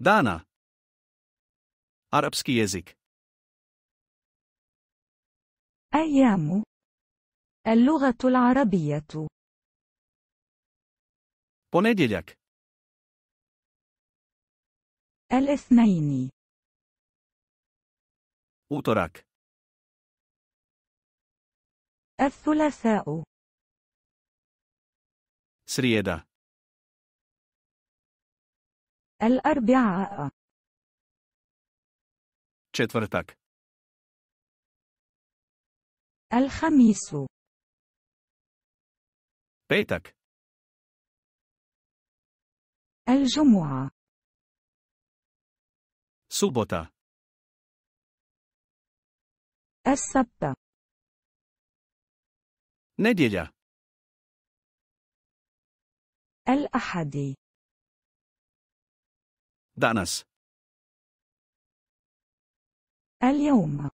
Dana. Arapski jezik. أيام اللغة العربية Ponedjeljak. الاثنين Utorak. الثلاثاء Srijeda. الأربعاء четвртак الخميس петак الجمعة Субота. السبت Неделя. الأحد Danas. اليوم.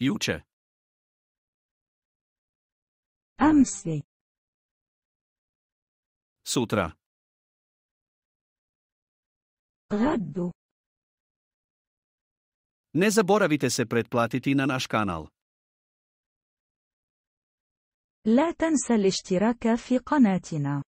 Juče. أمس. Sutra. غد. Ne zaboravite se pretplatiti na naš kanal. لا تنسى الاشتراك في قناتنا.